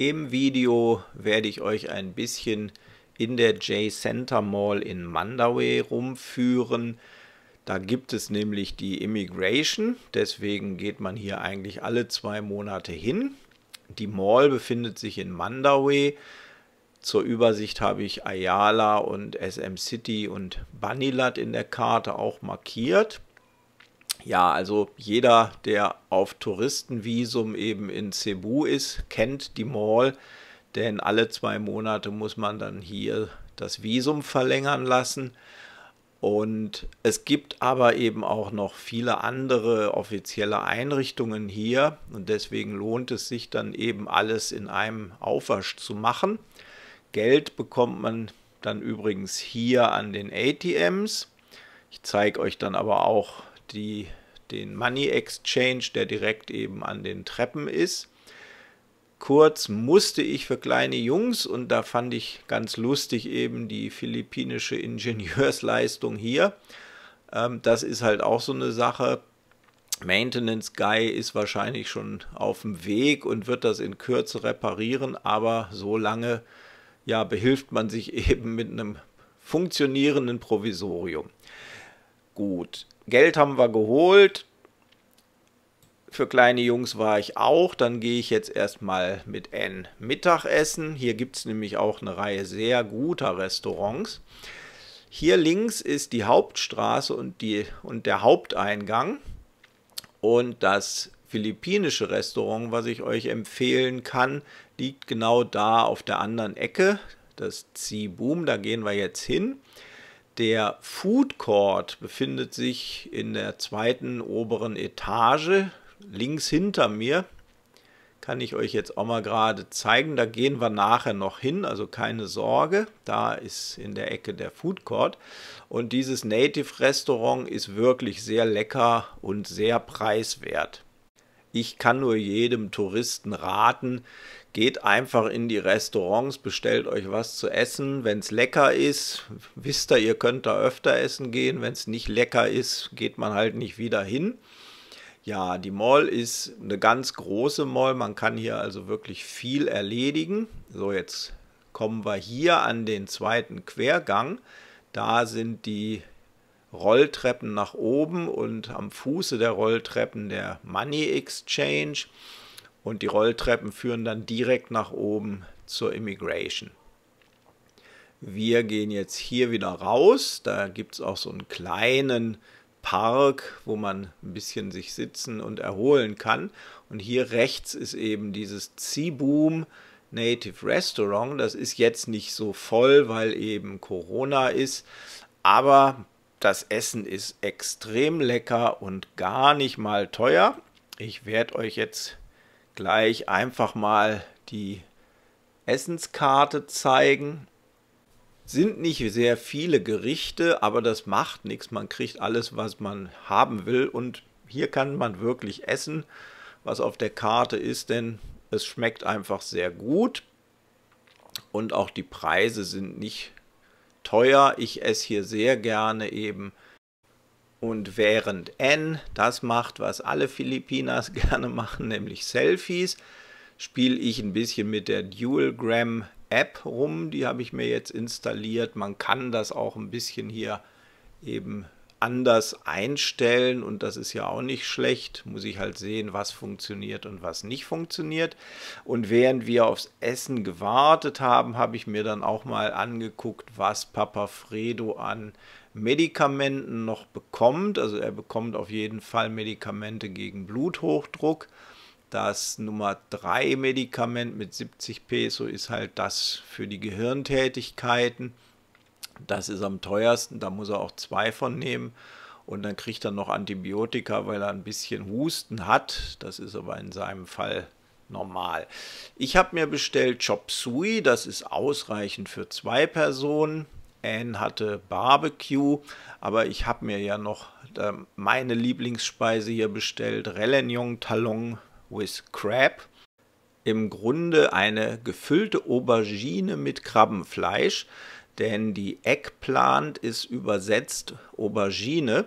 Im Video werde ich euch ein bisschen in der J-Center Mall in Mandaway rumführen. Da gibt es nämlich die Immigration, deswegen geht man hier eigentlich alle zwei Monate hin. Die Mall befindet sich in Mandaway. Zur Übersicht habe ich Ayala und SM City und Banilat in der Karte auch markiert. Ja, also jeder, der auf Touristenvisum eben in Cebu ist, kennt die Mall, denn alle zwei Monate muss man dann hier das Visum verlängern lassen. Und es gibt aber eben auch noch viele andere offizielle Einrichtungen hier und deswegen lohnt es sich dann eben alles in einem Aufwasch zu machen. Geld bekommt man dann übrigens hier an den ATMs. Ich zeige euch dann aber auch die, den Money Exchange, der direkt eben an den Treppen ist. Kurz musste ich für kleine Jungs und da fand ich ganz lustig eben die philippinische Ingenieursleistung hier. Ähm, das ist halt auch so eine Sache. Maintenance Guy ist wahrscheinlich schon auf dem Weg und wird das in Kürze reparieren, aber so lange ja, behilft man sich eben mit einem funktionierenden Provisorium gut. Geld haben wir geholt. Für kleine Jungs war ich auch. Dann gehe ich jetzt erstmal mit N Mittagessen. Hier gibt es nämlich auch eine Reihe sehr guter Restaurants. Hier links ist die Hauptstraße und, die, und der Haupteingang. Und das philippinische Restaurant, was ich euch empfehlen kann, liegt genau da auf der anderen Ecke. Das Zi Boom, da gehen wir jetzt hin. Der Food Court befindet sich in der zweiten oberen Etage, links hinter mir. Kann ich euch jetzt auch mal gerade zeigen. Da gehen wir nachher noch hin, also keine Sorge. Da ist in der Ecke der Food Court. Und dieses Native Restaurant ist wirklich sehr lecker und sehr preiswert. Ich kann nur jedem Touristen raten, Geht einfach in die Restaurants, bestellt euch was zu essen. Wenn es lecker ist, wisst ihr, ihr könnt da öfter essen gehen. Wenn es nicht lecker ist, geht man halt nicht wieder hin. Ja, die Mall ist eine ganz große Mall. Man kann hier also wirklich viel erledigen. So, jetzt kommen wir hier an den zweiten Quergang. Da sind die Rolltreppen nach oben und am Fuße der Rolltreppen der Money Exchange und die Rolltreppen führen dann direkt nach oben zur Immigration. Wir gehen jetzt hier wieder raus. Da gibt es auch so einen kleinen Park, wo man ein bisschen sich sitzen und erholen kann. Und hier rechts ist eben dieses Ziboom Native Restaurant. Das ist jetzt nicht so voll, weil eben Corona ist. Aber das Essen ist extrem lecker und gar nicht mal teuer. Ich werde euch jetzt gleich einfach mal die Essenskarte zeigen. Sind nicht sehr viele Gerichte, aber das macht nichts. Man kriegt alles, was man haben will und hier kann man wirklich essen, was auf der Karte ist, denn es schmeckt einfach sehr gut und auch die Preise sind nicht teuer. Ich esse hier sehr gerne eben und während N das macht, was alle Filipinas gerne machen, nämlich Selfies, spiele ich ein bisschen mit der DualGram App rum. Die habe ich mir jetzt installiert. Man kann das auch ein bisschen hier eben anders einstellen und das ist ja auch nicht schlecht. Muss ich halt sehen, was funktioniert und was nicht funktioniert. Und während wir aufs Essen gewartet haben, habe ich mir dann auch mal angeguckt, was Papa Fredo an Medikamenten noch bekommt. Also er bekommt auf jeden Fall Medikamente gegen Bluthochdruck. Das Nummer 3 Medikament mit 70 Peso ist halt das für die Gehirntätigkeiten. Das ist am teuersten, da muss er auch zwei von nehmen. Und dann kriegt er noch Antibiotika, weil er ein bisschen Husten hat. Das ist aber in seinem Fall normal. Ich habe mir bestellt Chop Suey, das ist ausreichend für zwei Personen. Anne hatte Barbecue, aber ich habe mir ja noch äh, meine Lieblingsspeise hier bestellt, Relignon Talon with Crab. Im Grunde eine gefüllte Aubergine mit Krabbenfleisch, denn die Eggplant ist übersetzt Aubergine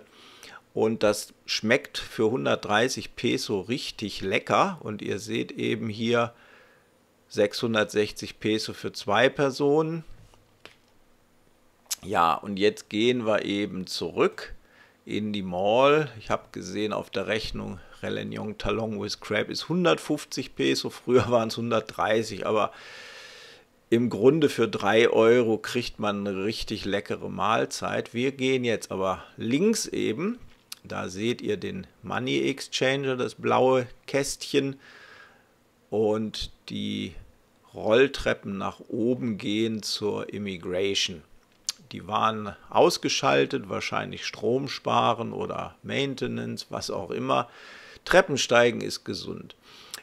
und das schmeckt für 130 Peso richtig lecker und ihr seht eben hier 660 Peso für zwei Personen, ja, und jetzt gehen wir eben zurück in die Mall. Ich habe gesehen auf der Rechnung, Relenjong Talon with Crab ist 150 Peso, früher waren es 130, aber im Grunde für 3 Euro kriegt man eine richtig leckere Mahlzeit. Wir gehen jetzt aber links eben, da seht ihr den Money Exchanger, das blaue Kästchen und die Rolltreppen nach oben gehen zur Immigration. Die waren ausgeschaltet, wahrscheinlich Strom sparen oder Maintenance, was auch immer. Treppensteigen ist gesund.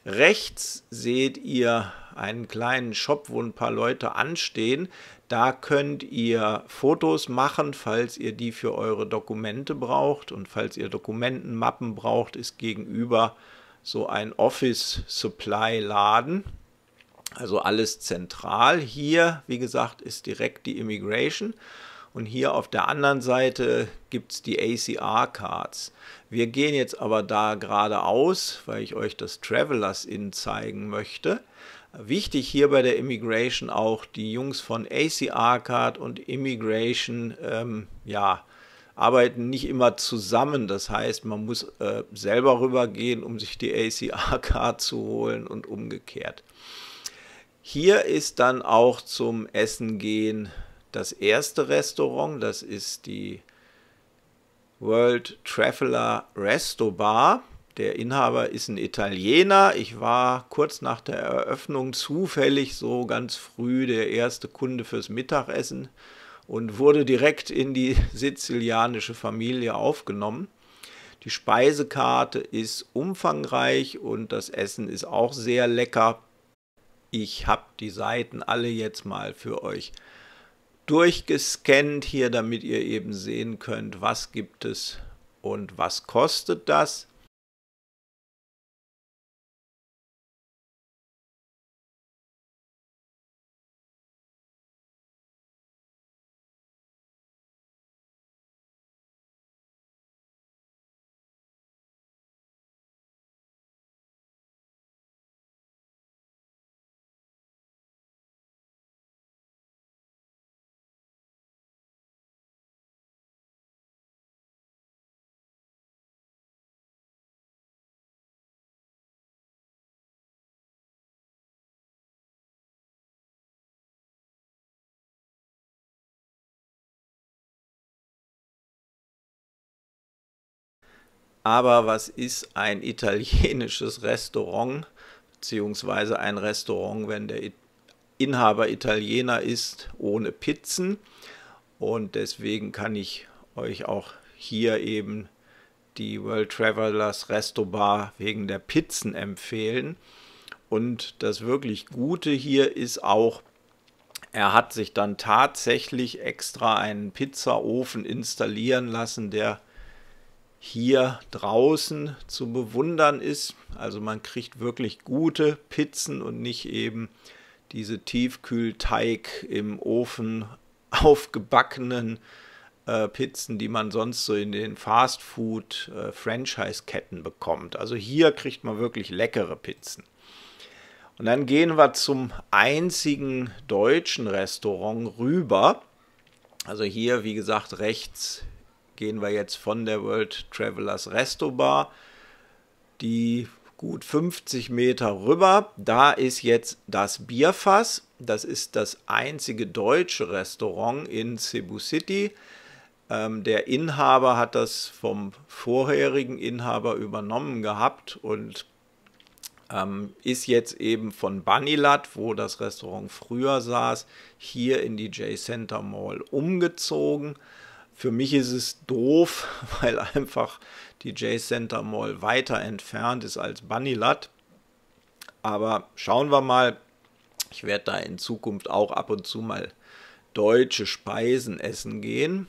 Rechts seht ihr einen kleinen Shop, wo ein paar Leute anstehen. Da könnt ihr Fotos machen, falls ihr die für eure Dokumente braucht. Und falls ihr Dokumentenmappen braucht, ist gegenüber so ein Office Supply Laden. Also alles zentral. Hier, wie gesagt, ist direkt die Immigration. Und hier auf der anderen Seite gibt es die ACR-Cards. Wir gehen jetzt aber da geradeaus, weil ich euch das Travelers In zeigen möchte. Wichtig hier bei der Immigration auch die Jungs von ACR-Card und Immigration, ähm, ja, arbeiten nicht immer zusammen. Das heißt, man muss äh, selber rübergehen, um sich die ACR-Card zu holen und umgekehrt. Hier ist dann auch zum Essen gehen das erste Restaurant, das ist die World Traveler Resto Bar. Der Inhaber ist ein Italiener. Ich war kurz nach der Eröffnung zufällig so ganz früh der erste Kunde fürs Mittagessen und wurde direkt in die sizilianische Familie aufgenommen. Die Speisekarte ist umfangreich und das Essen ist auch sehr lecker. Ich habe die Seiten alle jetzt mal für euch durchgescannt hier, damit ihr eben sehen könnt, was gibt es und was kostet das. Aber was ist ein italienisches Restaurant, beziehungsweise ein Restaurant, wenn der Inhaber Italiener ist, ohne Pizzen? Und deswegen kann ich euch auch hier eben die World Travelers Resto Bar wegen der Pizzen empfehlen. Und das wirklich Gute hier ist auch, er hat sich dann tatsächlich extra einen Pizzaofen installieren lassen, der hier draußen zu bewundern ist. Also man kriegt wirklich gute Pizzen und nicht eben diese Tiefkühlteig im Ofen aufgebackenen äh, Pizzen, die man sonst so in den Fastfood-Franchise-Ketten äh, bekommt. Also hier kriegt man wirklich leckere Pizzen. Und dann gehen wir zum einzigen deutschen Restaurant rüber. Also hier, wie gesagt, rechts gehen wir jetzt von der World Travelers Resto Bar, die gut 50 Meter rüber. Da ist jetzt das Bierfass. Das ist das einzige deutsche Restaurant in Cebu City. Ähm, der Inhaber hat das vom vorherigen Inhaber übernommen gehabt und ähm, ist jetzt eben von Banilat, wo das Restaurant früher saß, hier in die J Center Mall umgezogen. Für mich ist es doof, weil einfach die J-Center Mall weiter entfernt ist als Bunnylat. Aber schauen wir mal. Ich werde da in Zukunft auch ab und zu mal deutsche Speisen essen gehen.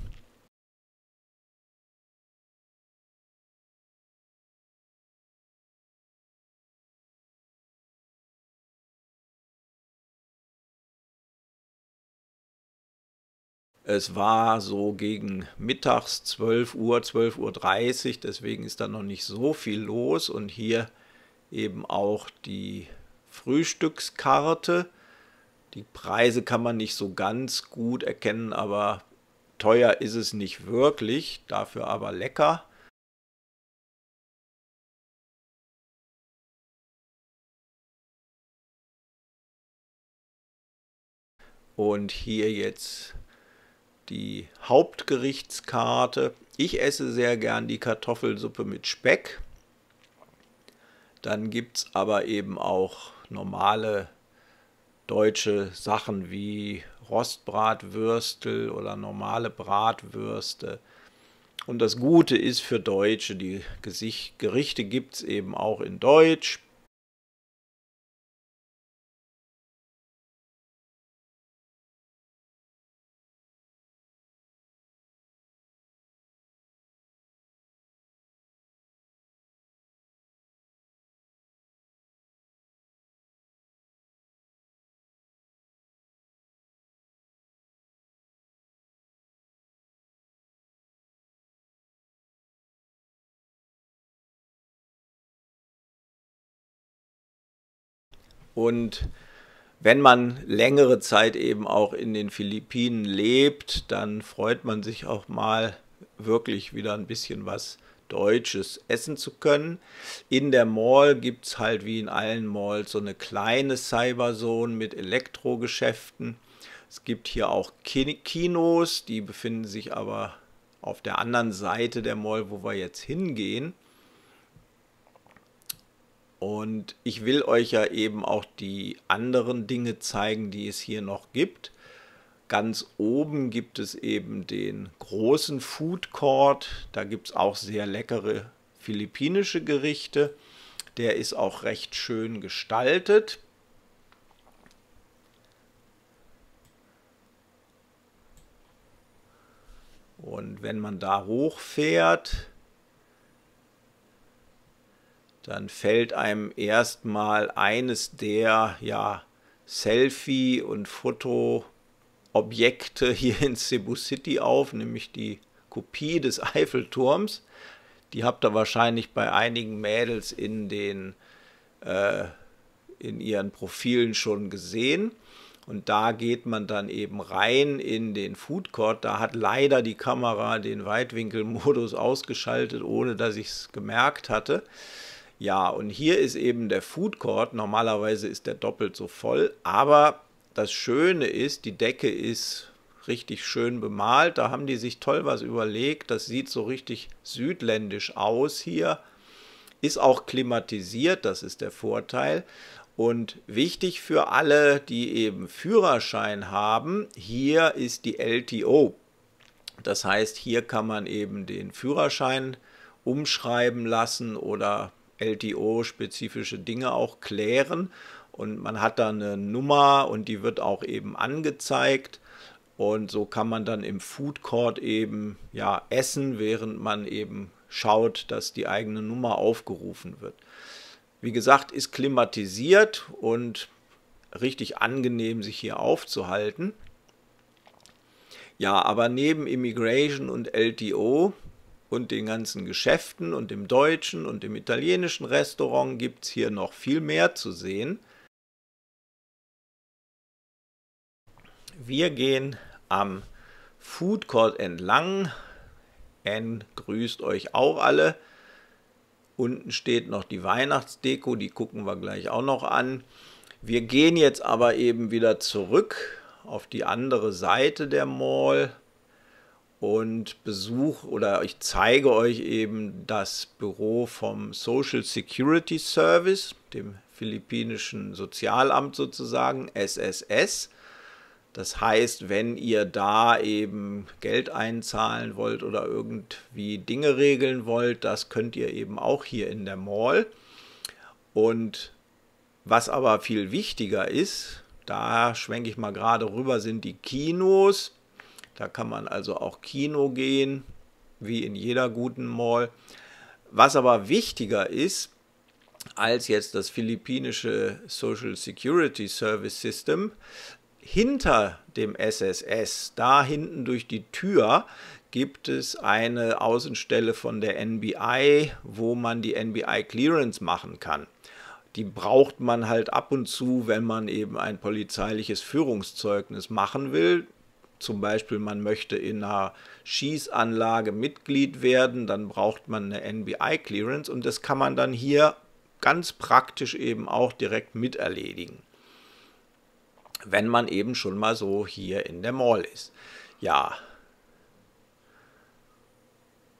Es war so gegen mittags 12 Uhr, 12.30 Uhr, deswegen ist da noch nicht so viel los und hier eben auch die Frühstückskarte. Die Preise kann man nicht so ganz gut erkennen, aber teuer ist es nicht wirklich, dafür aber lecker. Und hier jetzt die Hauptgerichtskarte. Ich esse sehr gern die Kartoffelsuppe mit Speck. Dann gibt es aber eben auch normale deutsche Sachen wie Rostbratwürstel oder normale Bratwürste. Und das Gute ist für Deutsche, die Gerichte gibt es eben auch in Deutsch. Und wenn man längere Zeit eben auch in den Philippinen lebt, dann freut man sich auch mal wirklich wieder ein bisschen was Deutsches essen zu können. In der Mall gibt es halt wie in allen Malls so eine kleine Cyberzone mit Elektrogeschäften. Es gibt hier auch Kinos, die befinden sich aber auf der anderen Seite der Mall, wo wir jetzt hingehen. Und ich will euch ja eben auch die anderen Dinge zeigen, die es hier noch gibt. Ganz oben gibt es eben den großen Food Court. Da gibt es auch sehr leckere philippinische Gerichte. Der ist auch recht schön gestaltet. Und wenn man da hochfährt, dann fällt einem erstmal eines der ja, Selfie- und Fotoobjekte hier in Cebu City auf, nämlich die Kopie des Eiffelturms. Die habt ihr wahrscheinlich bei einigen Mädels in den äh, in ihren Profilen schon gesehen. Und da geht man dann eben rein in den Food Court. Da hat leider die Kamera den Weitwinkelmodus ausgeschaltet, ohne dass ich es gemerkt hatte. Ja, und hier ist eben der Food Court. Normalerweise ist der doppelt so voll, aber das Schöne ist, die Decke ist richtig schön bemalt. Da haben die sich toll was überlegt. Das sieht so richtig südländisch aus hier. Ist auch klimatisiert, das ist der Vorteil. Und wichtig für alle, die eben Führerschein haben, hier ist die LTO. Das heißt, hier kann man eben den Führerschein umschreiben lassen oder LTO-spezifische Dinge auch klären. Und man hat da eine Nummer und die wird auch eben angezeigt. Und so kann man dann im Food Court eben ja essen, während man eben schaut, dass die eigene Nummer aufgerufen wird. Wie gesagt, ist klimatisiert und richtig angenehm, sich hier aufzuhalten. Ja, aber neben Immigration und LTO und den ganzen Geschäften und im deutschen und im italienischen Restaurant gibt es hier noch viel mehr zu sehen. Wir gehen am Food Court entlang. Anne grüßt euch auch alle. Unten steht noch die Weihnachtsdeko, die gucken wir gleich auch noch an. Wir gehen jetzt aber eben wieder zurück auf die andere Seite der Mall und besuche oder ich zeige euch eben das Büro vom Social Security Service, dem philippinischen Sozialamt sozusagen, SSS. Das heißt, wenn ihr da eben Geld einzahlen wollt oder irgendwie Dinge regeln wollt, das könnt ihr eben auch hier in der Mall. Und was aber viel wichtiger ist, da schwenke ich mal gerade rüber, sind die Kinos da kann man also auch Kino gehen, wie in jeder guten Mall. Was aber wichtiger ist, als jetzt das philippinische Social Security Service System, hinter dem SSS, da hinten durch die Tür, gibt es eine Außenstelle von der NBI, wo man die NBI Clearance machen kann. Die braucht man halt ab und zu, wenn man eben ein polizeiliches Führungszeugnis machen will zum Beispiel man möchte in einer Schießanlage Mitglied werden, dann braucht man eine NBI-Clearance und das kann man dann hier ganz praktisch eben auch direkt miterledigen, wenn man eben schon mal so hier in der Mall ist. Ja,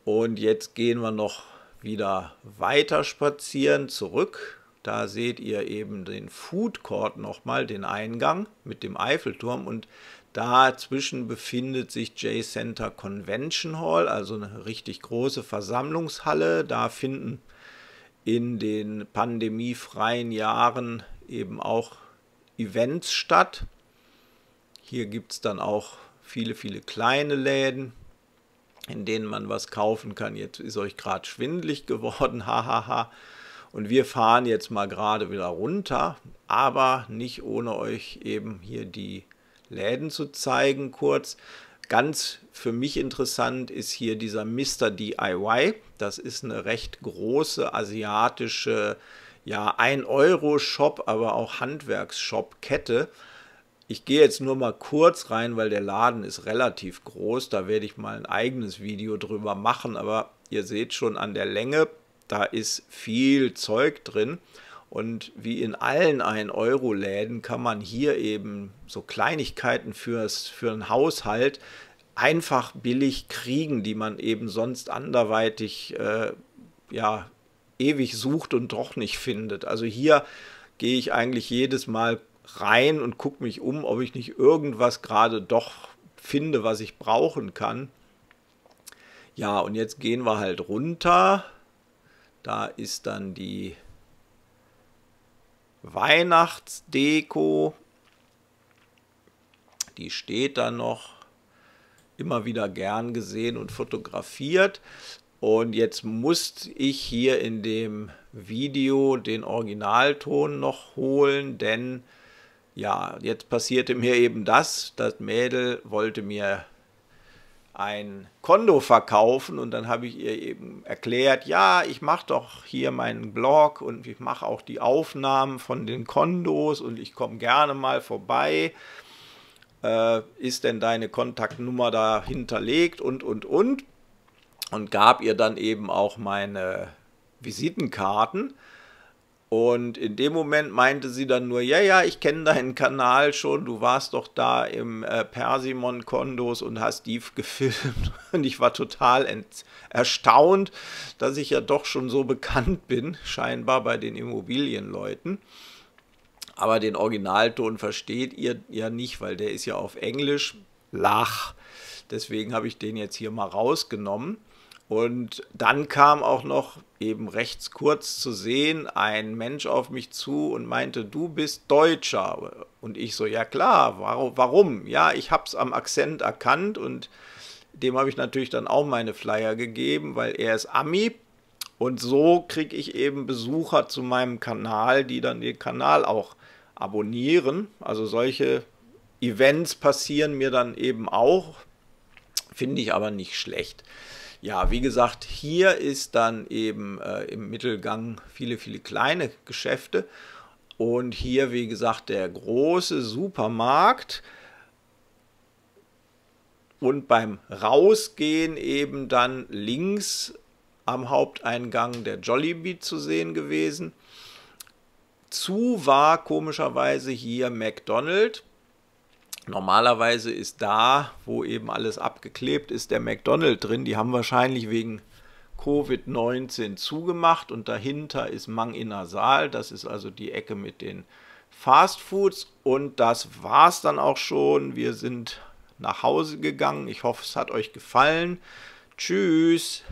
und jetzt gehen wir noch wieder weiter spazieren zurück. Da seht ihr eben den Food Court nochmal, den Eingang mit dem Eiffelturm. Und Dazwischen befindet sich J Center Convention Hall, also eine richtig große Versammlungshalle. Da finden in den pandemiefreien Jahren eben auch Events statt. Hier gibt es dann auch viele, viele kleine Läden, in denen man was kaufen kann. Jetzt ist euch gerade schwindlig geworden, hahaha. Und wir fahren jetzt mal gerade wieder runter, aber nicht ohne euch eben hier die Läden zu zeigen kurz. Ganz für mich interessant ist hier dieser Mr. DIY. Das ist eine recht große asiatische, ja, 1-Euro-Shop, aber auch Handwerksshop-Kette. Ich gehe jetzt nur mal kurz rein, weil der Laden ist relativ groß. Da werde ich mal ein eigenes Video drüber machen, aber ihr seht schon an der Länge, da ist viel Zeug drin. Und wie in allen 1-Euro-Läden kann man hier eben so Kleinigkeiten fürs, für einen Haushalt einfach billig kriegen, die man eben sonst anderweitig äh, ja, ewig sucht und doch nicht findet. Also hier gehe ich eigentlich jedes Mal rein und gucke mich um, ob ich nicht irgendwas gerade doch finde, was ich brauchen kann. Ja, und jetzt gehen wir halt runter. Da ist dann die Weihnachtsdeko. Die steht da noch immer wieder gern gesehen und fotografiert. Und jetzt musste ich hier in dem Video den Originalton noch holen, denn ja, jetzt passierte mir eben das, das Mädel wollte mir ein Kondo verkaufen und dann habe ich ihr eben erklärt, ja, ich mache doch hier meinen Blog und ich mache auch die Aufnahmen von den Kondos und ich komme gerne mal vorbei. Äh, ist denn deine Kontaktnummer da hinterlegt und und und und gab ihr dann eben auch meine Visitenkarten und in dem Moment meinte sie dann nur, ja, ja, ich kenne deinen Kanal schon, du warst doch da im äh, Persimon Kondos und hast die gefilmt. Und ich war total erstaunt, dass ich ja doch schon so bekannt bin, scheinbar bei den Immobilienleuten. Aber den Originalton versteht ihr ja nicht, weil der ist ja auf Englisch. Lach. Deswegen habe ich den jetzt hier mal rausgenommen. Und dann kam auch noch eben rechts kurz zu sehen ein Mensch auf mich zu und meinte, du bist Deutscher. Und ich so, ja klar, warum? Ja, ich habe es am Akzent erkannt und dem habe ich natürlich dann auch meine Flyer gegeben, weil er ist Ami. Und so kriege ich eben Besucher zu meinem Kanal, die dann den Kanal auch abonnieren. Also solche Events passieren mir dann eben auch, finde ich aber nicht schlecht ja, wie gesagt, hier ist dann eben äh, im Mittelgang viele, viele kleine Geschäfte und hier, wie gesagt, der große Supermarkt. Und beim Rausgehen eben dann links am Haupteingang der Jollibee zu sehen gewesen. Zu war komischerweise hier McDonald's Normalerweise ist da, wo eben alles abgeklebt ist, der McDonald's drin. Die haben wahrscheinlich wegen Covid-19 zugemacht und dahinter ist Mang Inner Saal. Das ist also die Ecke mit den Fast Foods und das war's dann auch schon. Wir sind nach Hause gegangen. Ich hoffe, es hat euch gefallen. Tschüss.